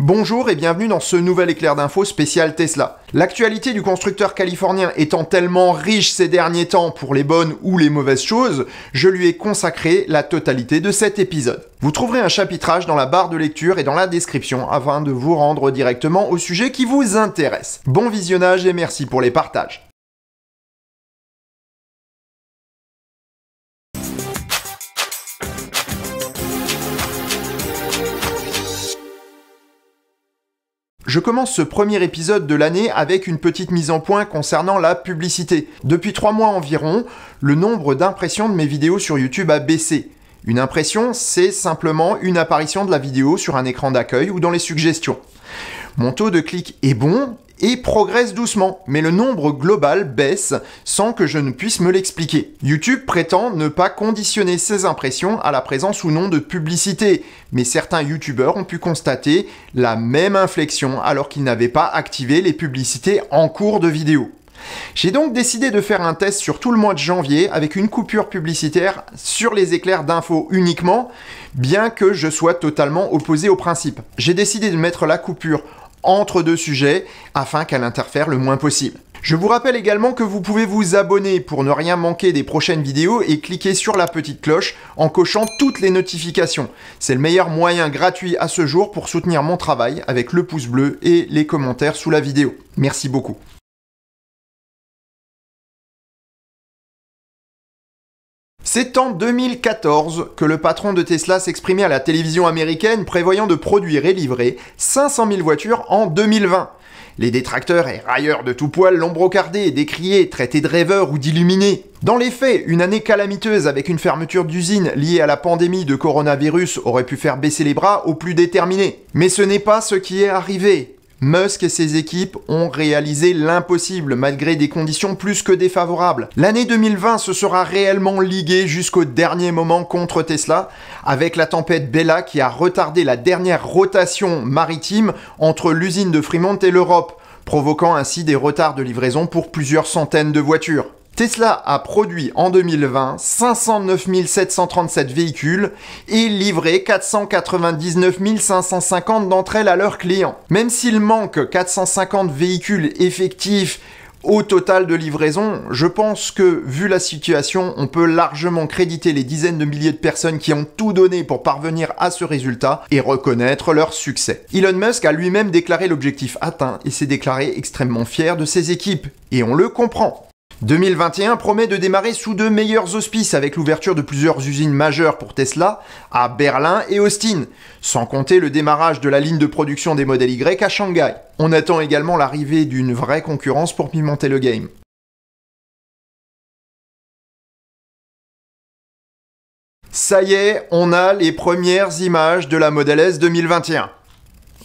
Bonjour et bienvenue dans ce nouvel éclair d'info spécial Tesla. L'actualité du constructeur californien étant tellement riche ces derniers temps pour les bonnes ou les mauvaises choses, je lui ai consacré la totalité de cet épisode. Vous trouverez un chapitrage dans la barre de lecture et dans la description afin de vous rendre directement au sujet qui vous intéresse. Bon visionnage et merci pour les partages. Je commence ce premier épisode de l'année avec une petite mise en point concernant la publicité. Depuis trois mois environ, le nombre d'impressions de mes vidéos sur YouTube a baissé. Une impression, c'est simplement une apparition de la vidéo sur un écran d'accueil ou dans les suggestions. Mon taux de clic est bon, et progresse doucement, mais le nombre global baisse sans que je ne puisse me l'expliquer. YouTube prétend ne pas conditionner ses impressions à la présence ou non de publicité, mais certains YouTubeurs ont pu constater la même inflexion alors qu'ils n'avaient pas activé les publicités en cours de vidéo. J'ai donc décidé de faire un test sur tout le mois de janvier avec une coupure publicitaire sur les éclairs d'infos uniquement, bien que je sois totalement opposé au principe. J'ai décidé de mettre la coupure entre deux sujets afin qu'elle interfère le moins possible. Je vous rappelle également que vous pouvez vous abonner pour ne rien manquer des prochaines vidéos et cliquer sur la petite cloche en cochant toutes les notifications. C'est le meilleur moyen gratuit à ce jour pour soutenir mon travail avec le pouce bleu et les commentaires sous la vidéo. Merci beaucoup. C'est en 2014 que le patron de Tesla s'exprimait à la télévision américaine prévoyant de produire et livrer 500 000 voitures en 2020. Les détracteurs et railleurs de tout poil l'ont brocardé, décrié, traité de rêveur ou d'illuminé. Dans les faits, une année calamiteuse avec une fermeture d'usine liée à la pandémie de coronavirus aurait pu faire baisser les bras aux plus déterminés. Mais ce n'est pas ce qui est arrivé. Musk et ses équipes ont réalisé l'impossible malgré des conditions plus que défavorables. L'année 2020 se sera réellement liguée jusqu'au dernier moment contre Tesla, avec la tempête Bella qui a retardé la dernière rotation maritime entre l'usine de Fremont et l'Europe, provoquant ainsi des retards de livraison pour plusieurs centaines de voitures. Tesla a produit en 2020 509 737 véhicules et livré 499 550 d'entre elles à leurs clients. Même s'il manque 450 véhicules effectifs au total de livraison, je pense que vu la situation, on peut largement créditer les dizaines de milliers de personnes qui ont tout donné pour parvenir à ce résultat et reconnaître leur succès. Elon Musk a lui-même déclaré l'objectif atteint et s'est déclaré extrêmement fier de ses équipes. Et on le comprend. 2021 promet de démarrer sous de meilleurs auspices avec l'ouverture de plusieurs usines majeures pour Tesla à Berlin et Austin, sans compter le démarrage de la ligne de production des modèles Y à Shanghai. On attend également l'arrivée d'une vraie concurrence pour pimenter le game. Ça y est, on a les premières images de la Model S 2021.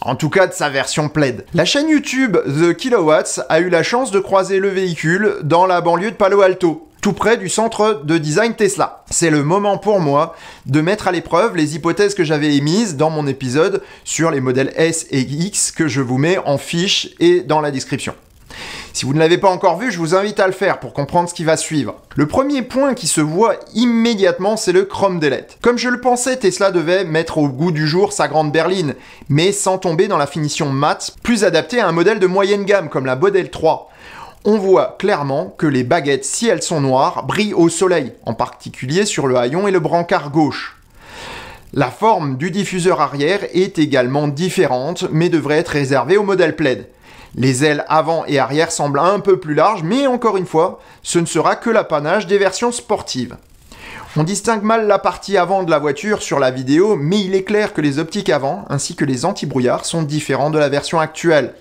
En tout cas de sa version plaide. La chaîne YouTube The Kilowatts a eu la chance de croiser le véhicule dans la banlieue de Palo Alto tout près du centre de design Tesla. C'est le moment pour moi de mettre à l'épreuve les hypothèses que j'avais émises dans mon épisode sur les modèles S et X que je vous mets en fiche et dans la description. Si vous ne l'avez pas encore vu, je vous invite à le faire pour comprendre ce qui va suivre. Le premier point qui se voit immédiatement, c'est le Chrome Delete. Comme je le pensais, Tesla devait mettre au goût du jour sa grande berline, mais sans tomber dans la finition mat, plus adaptée à un modèle de moyenne gamme comme la Model 3 on voit clairement que les baguettes, si elles sont noires, brillent au soleil, en particulier sur le haillon et le brancard gauche. La forme du diffuseur arrière est également différente, mais devrait être réservée au modèle plaid. Les ailes avant et arrière semblent un peu plus larges, mais encore une fois, ce ne sera que l'apanage des versions sportives. On distingue mal la partie avant de la voiture sur la vidéo, mais il est clair que les optiques avant ainsi que les antibrouillards sont différents de la version actuelle.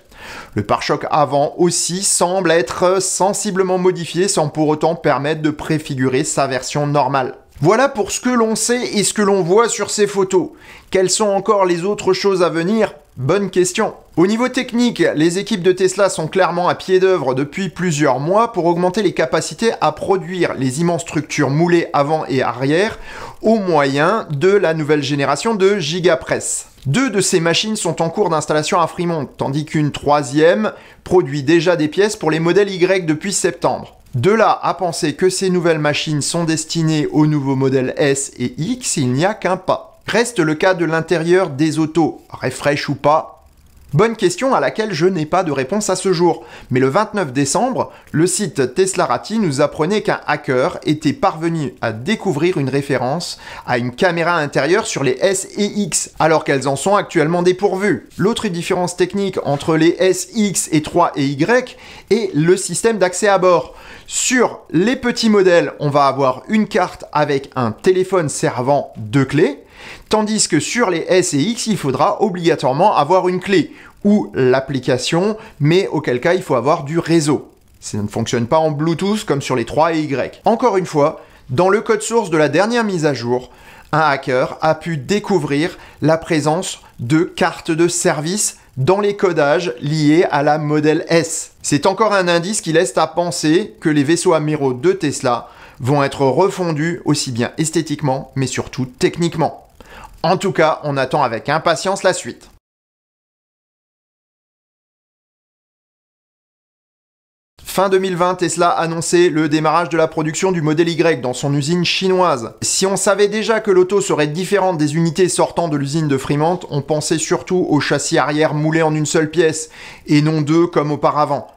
Le pare-choc avant aussi semble être sensiblement modifié sans pour autant permettre de préfigurer sa version normale. Voilà pour ce que l'on sait et ce que l'on voit sur ces photos. Quelles sont encore les autres choses à venir Bonne question. Au niveau technique, les équipes de Tesla sont clairement à pied d'œuvre depuis plusieurs mois pour augmenter les capacités à produire les immenses structures moulées avant et arrière au moyen de la nouvelle génération de Gigapress. Deux de ces machines sont en cours d'installation à Fremont, tandis qu'une troisième produit déjà des pièces pour les modèles Y depuis septembre. De là à penser que ces nouvelles machines sont destinées aux nouveaux modèles S et X, il n'y a qu'un pas. Reste le cas de l'intérieur des autos, refresh ou pas, Bonne question à laquelle je n'ai pas de réponse à ce jour, mais le 29 décembre, le site Teslarati nous apprenait qu'un hacker était parvenu à découvrir une référence à une caméra intérieure sur les S et X, alors qu'elles en sont actuellement dépourvues. L'autre différence technique entre les S, X et 3 et Y est le système d'accès à bord. Sur les petits modèles, on va avoir une carte avec un téléphone servant de clé tandis que sur les S et X, il faudra obligatoirement avoir une clé ou l'application, mais auquel cas il faut avoir du réseau. Ça ne fonctionne pas en Bluetooth comme sur les 3 et Y. Encore une fois, dans le code source de la dernière mise à jour, un hacker a pu découvrir la présence de cartes de service dans les codages liés à la modèle S. C'est encore un indice qui laisse à penser que les vaisseaux amiraux de Tesla vont être refondus aussi bien esthétiquement mais surtout techniquement. En tout cas, on attend avec impatience la suite. Fin 2020, Tesla annonçait le démarrage de la production du modèle Y dans son usine chinoise. Si on savait déjà que l'auto serait différente des unités sortant de l'usine de Fremont, on pensait surtout au châssis arrière moulé en une seule pièce, et non deux comme auparavant.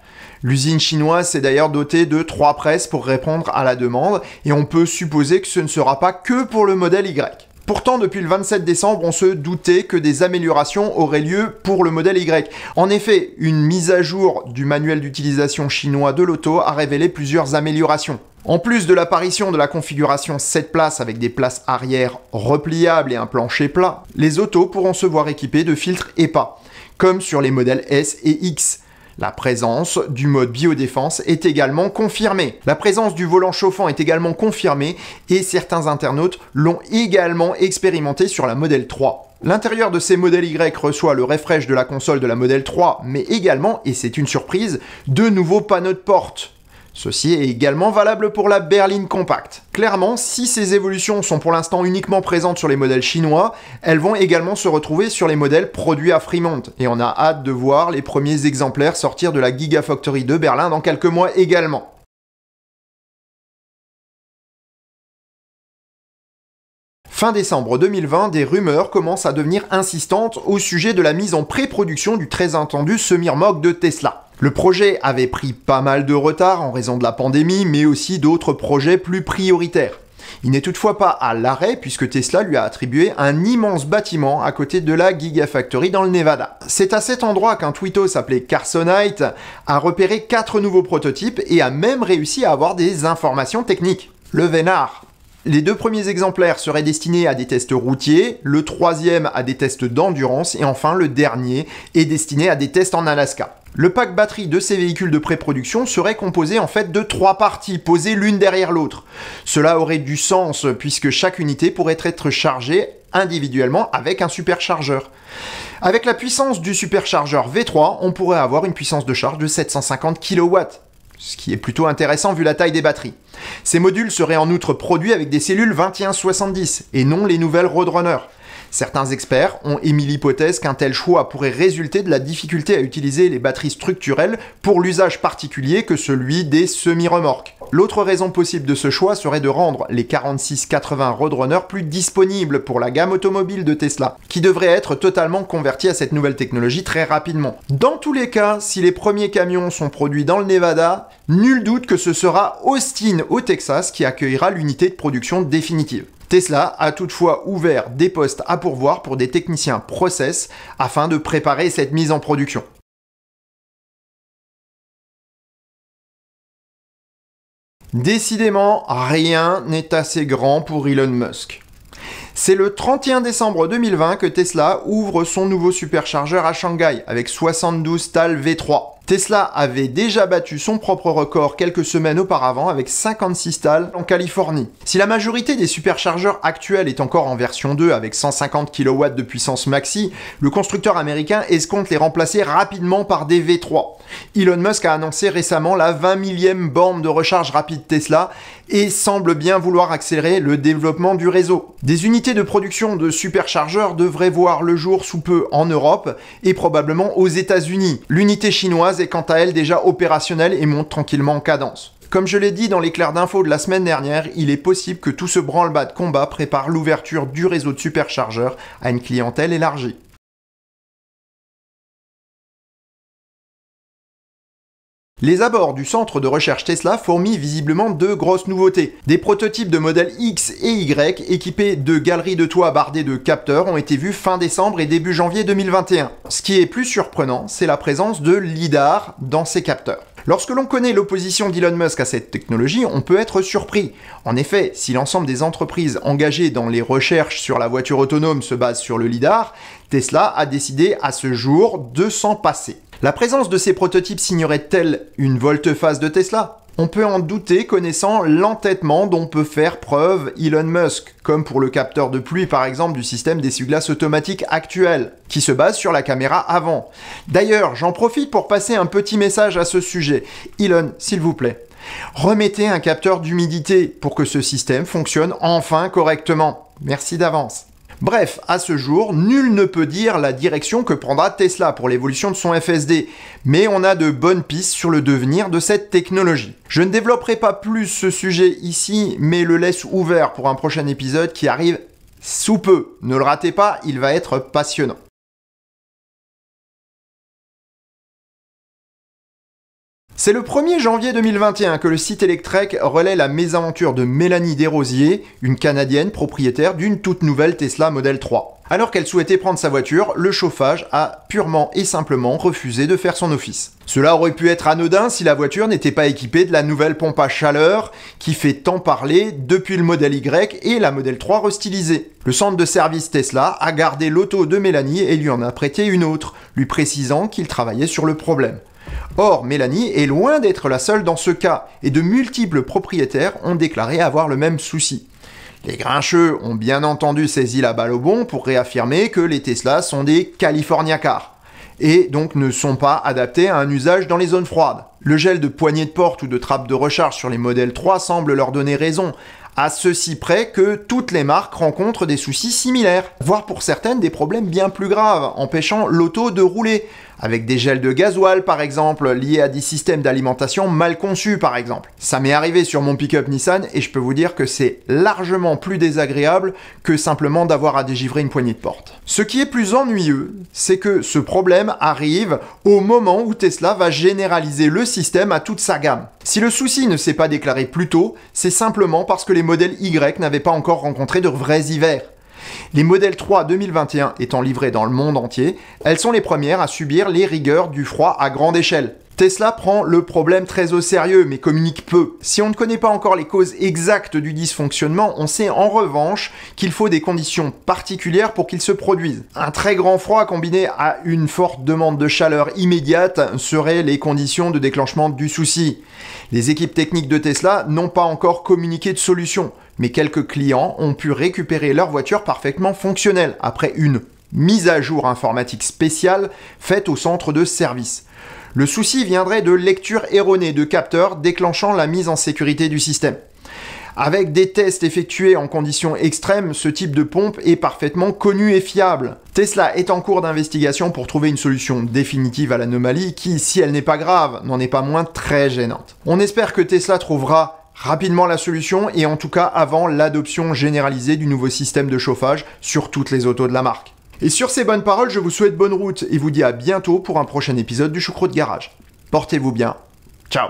L'usine chinoise s'est d'ailleurs dotée de trois presses pour répondre à la demande, et on peut supposer que ce ne sera pas que pour le modèle Y. Pourtant, depuis le 27 décembre, on se doutait que des améliorations auraient lieu pour le modèle Y. En effet, une mise à jour du manuel d'utilisation chinois de l'auto a révélé plusieurs améliorations. En plus de l'apparition de la configuration 7 places avec des places arrière repliables et un plancher plat, les autos pourront se voir équipées de filtres EPA, comme sur les modèles S et X. La présence du mode biodéfense est également confirmée. La présence du volant chauffant est également confirmée et certains internautes l'ont également expérimenté sur la modèle 3. L'intérieur de ces modèles Y reçoit le refresh de la console de la modèle 3, mais également, et c'est une surprise, de nouveaux panneaux de porte. Ceci est également valable pour la berline compacte. Clairement, si ces évolutions sont pour l'instant uniquement présentes sur les modèles chinois, elles vont également se retrouver sur les modèles produits à Fremont, et on a hâte de voir les premiers exemplaires sortir de la Gigafactory de Berlin dans quelques mois également. Fin décembre 2020, des rumeurs commencent à devenir insistantes au sujet de la mise en pré-production du très attendu semi remog de Tesla. Le projet avait pris pas mal de retard en raison de la pandémie, mais aussi d'autres projets plus prioritaires. Il n'est toutefois pas à l'arrêt puisque Tesla lui a attribué un immense bâtiment à côté de la Gigafactory dans le Nevada. C'est à cet endroit qu'un tweetos s'appelait Carsonite a repéré quatre nouveaux prototypes et a même réussi à avoir des informations techniques. Le Vénard. Les deux premiers exemplaires seraient destinés à des tests routiers, le troisième à des tests d'endurance et enfin le dernier est destiné à des tests en Alaska. Le pack batterie de ces véhicules de pré-production serait composé en fait de trois parties posées l'une derrière l'autre. Cela aurait du sens puisque chaque unité pourrait être chargée individuellement avec un superchargeur. Avec la puissance du superchargeur V3, on pourrait avoir une puissance de charge de 750 kW, ce qui est plutôt intéressant vu la taille des batteries. Ces modules seraient en outre produits avec des cellules 2170 et non les nouvelles Roadrunner. Certains experts ont émis l'hypothèse qu'un tel choix pourrait résulter de la difficulté à utiliser les batteries structurelles pour l'usage particulier que celui des semi-remorques. L'autre raison possible de ce choix serait de rendre les 4680 Roadrunner plus disponibles pour la gamme automobile de Tesla, qui devrait être totalement convertie à cette nouvelle technologie très rapidement. Dans tous les cas, si les premiers camions sont produits dans le Nevada, nul doute que ce sera Austin au Texas qui accueillera l'unité de production définitive. Tesla a toutefois ouvert des postes à pourvoir pour des techniciens process afin de préparer cette mise en production. Décidément, rien n'est assez grand pour Elon Musk. C'est le 31 décembre 2020 que Tesla ouvre son nouveau superchargeur à Shanghai avec 72 Tal V3. Tesla avait déjà battu son propre record quelques semaines auparavant avec 56 stalles en Californie. Si la majorité des superchargeurs actuels est encore en version 2 avec 150 kW de puissance maxi, le constructeur américain escompte les remplacer rapidement par des V3. Elon Musk a annoncé récemment la 20 millième borne de recharge rapide Tesla et semble bien vouloir accélérer le développement du réseau. Des unités de production de superchargeurs devraient voir le jour sous peu en Europe et probablement aux États-Unis. L'unité chinoise est quant à elle déjà opérationnelle et monte tranquillement en cadence. Comme je l'ai dit dans l'éclair d'info de la semaine dernière, il est possible que tout ce branle-bas de combat prépare l'ouverture du réseau de superchargeurs à une clientèle élargie. Les abords du centre de recherche Tesla fourmillent visiblement deux grosses nouveautés. Des prototypes de modèles X et Y équipés de galeries de toit bardées de capteurs ont été vus fin décembre et début janvier 2021. Ce qui est plus surprenant, c'est la présence de LIDAR dans ces capteurs. Lorsque l'on connaît l'opposition d'Elon Musk à cette technologie, on peut être surpris. En effet, si l'ensemble des entreprises engagées dans les recherches sur la voiture autonome se basent sur le LIDAR, Tesla a décidé à ce jour de s'en passer. La présence de ces prototypes signerait-elle une volte-face de Tesla on peut en douter connaissant l'entêtement dont peut faire preuve Elon Musk, comme pour le capteur de pluie par exemple du système d'essuie-glace automatique actuel, qui se base sur la caméra avant. D'ailleurs, j'en profite pour passer un petit message à ce sujet. Elon, s'il vous plaît, remettez un capteur d'humidité pour que ce système fonctionne enfin correctement. Merci d'avance. Bref, à ce jour, nul ne peut dire la direction que prendra Tesla pour l'évolution de son FSD, mais on a de bonnes pistes sur le devenir de cette technologie. Je ne développerai pas plus ce sujet ici, mais le laisse ouvert pour un prochain épisode qui arrive sous peu. Ne le ratez pas, il va être passionnant. C'est le 1er janvier 2021 que le site Electrek relaie la mésaventure de Mélanie Desrosiers, une Canadienne propriétaire d'une toute nouvelle Tesla Model 3. Alors qu'elle souhaitait prendre sa voiture, le chauffage a purement et simplement refusé de faire son office. Cela aurait pu être anodin si la voiture n'était pas équipée de la nouvelle pompe à chaleur qui fait tant parler depuis le modèle Y et la Model 3 restylisée. Le centre de service Tesla a gardé l'auto de Mélanie et lui en a prêté une autre, lui précisant qu'il travaillait sur le problème. Or, Mélanie est loin d'être la seule dans ce cas, et de multiples propriétaires ont déclaré avoir le même souci. Les grincheux ont bien entendu saisi la balle au bon pour réaffirmer que les Tesla sont des California cars et donc ne sont pas adaptés à un usage dans les zones froides. Le gel de poignées de porte ou de trappe de recharge sur les modèles 3 semble leur donner raison, à ceci près que toutes les marques rencontrent des soucis similaires, voire pour certaines des problèmes bien plus graves, empêchant l'auto de rouler, avec des gels de gasoil par exemple, liés à des systèmes d'alimentation mal conçus par exemple. Ça m'est arrivé sur mon pick-up Nissan et je peux vous dire que c'est largement plus désagréable que simplement d'avoir à dégivrer une poignée de porte. Ce qui est plus ennuyeux, c'est que ce problème arrive au moment où Tesla va généraliser le système à toute sa gamme. Si le souci ne s'est pas déclaré plus tôt, c'est simplement parce que les modèles Y n'avaient pas encore rencontré de vrais hivers. Les modèles 3 2021 étant livrés dans le monde entier, elles sont les premières à subir les rigueurs du froid à grande échelle. Tesla prend le problème très au sérieux mais communique peu. Si on ne connaît pas encore les causes exactes du dysfonctionnement, on sait en revanche qu'il faut des conditions particulières pour qu'ils se produisent. Un très grand froid combiné à une forte demande de chaleur immédiate seraient les conditions de déclenchement du souci. Les équipes techniques de Tesla n'ont pas encore communiqué de solution, mais quelques clients ont pu récupérer leur voiture parfaitement fonctionnelle après une mise à jour informatique spéciale faite au centre de service. Le souci viendrait de lecture erronée de capteurs déclenchant la mise en sécurité du système. Avec des tests effectués en conditions extrêmes, ce type de pompe est parfaitement connu et fiable. Tesla est en cours d'investigation pour trouver une solution définitive à l'anomalie qui, si elle n'est pas grave, n'en est pas moins très gênante. On espère que Tesla trouvera rapidement la solution et en tout cas avant l'adoption généralisée du nouveau système de chauffage sur toutes les autos de la marque. Et sur ces bonnes paroles, je vous souhaite bonne route et vous dis à bientôt pour un prochain épisode du de Garage. Portez-vous bien. Ciao